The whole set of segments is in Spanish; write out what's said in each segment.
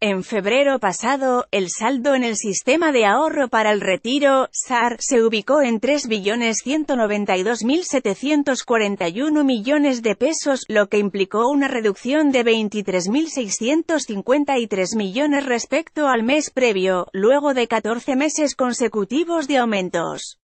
En febrero pasado, el saldo en el sistema de ahorro para el retiro, SAR, se ubicó en 3.192.741 millones de pesos, lo que implicó una reducción de 23.653 millones respecto al mes previo, luego de 14 meses consecutivos de aumentos.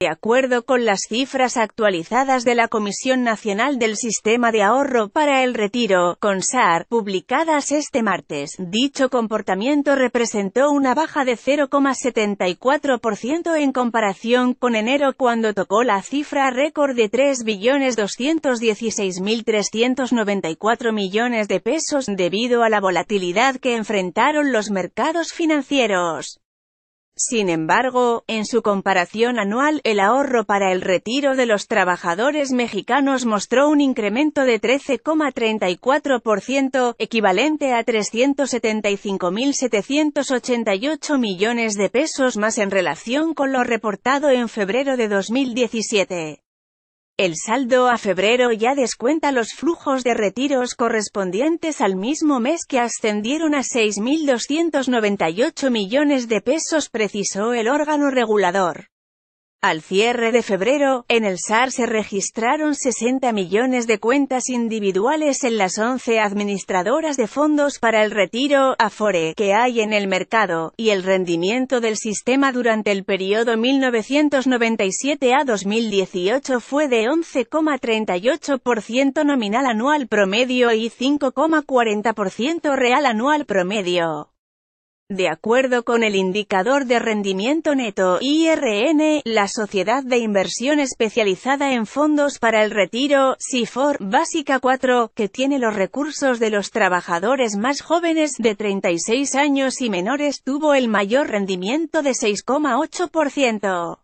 De acuerdo con las cifras actualizadas de la Comisión Nacional del Sistema de Ahorro para el Retiro, CONSAR, publicadas este martes, dicho comportamiento representó una baja de 0,74% en comparación con enero cuando tocó la cifra récord de 3.216.394 millones de pesos debido a la volatilidad que enfrentaron los mercados financieros. Sin embargo, en su comparación anual, el ahorro para el retiro de los trabajadores mexicanos mostró un incremento de 13,34%, equivalente a 375.788 millones de pesos más en relación con lo reportado en febrero de 2017. El saldo a febrero ya descuenta los flujos de retiros correspondientes al mismo mes que ascendieron a 6.298 millones de pesos precisó el órgano regulador. Al cierre de febrero, en el SAR se registraron 60 millones de cuentas individuales en las 11 administradoras de fondos para el retiro, Afore, que hay en el mercado, y el rendimiento del sistema durante el periodo 1997 a 2018 fue de 11,38% nominal anual promedio y 5,40% real anual promedio. De acuerdo con el indicador de rendimiento neto, IRN, la sociedad de inversión especializada en fondos para el retiro, SIFOR, básica 4, que tiene los recursos de los trabajadores más jóvenes de 36 años y menores, tuvo el mayor rendimiento de 6,8%.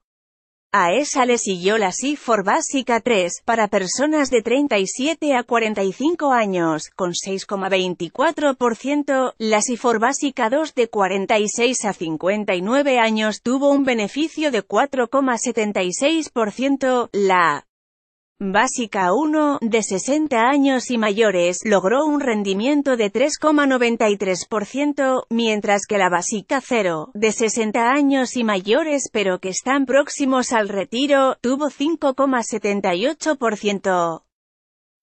A esa le siguió la SIFOR Básica 3, para personas de 37 a 45 años, con 6,24%, la SIFOR Básica 2 de 46 a 59 años tuvo un beneficio de 4,76%, la básica 1, de 60 años y mayores, logró un rendimiento de 3,93%, mientras que la básica 0, de 60 años y mayores pero que están próximos al retiro, tuvo 5,78%.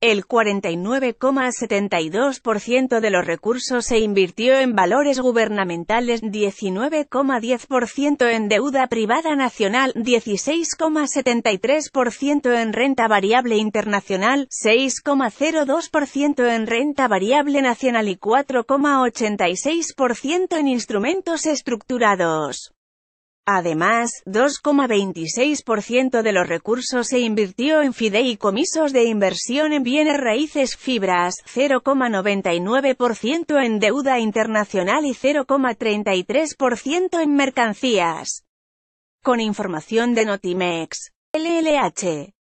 El 49,72% de los recursos se invirtió en valores gubernamentales, 19,10% en deuda privada nacional, 16,73% en renta variable internacional, 6,02% en renta variable nacional y 4,86% en instrumentos estructurados. Además, 2,26% de los recursos se invirtió en fideicomisos de inversión en bienes raíces fibras, 0,99% en deuda internacional y 0,33% en mercancías. Con información de Notimex. LLH.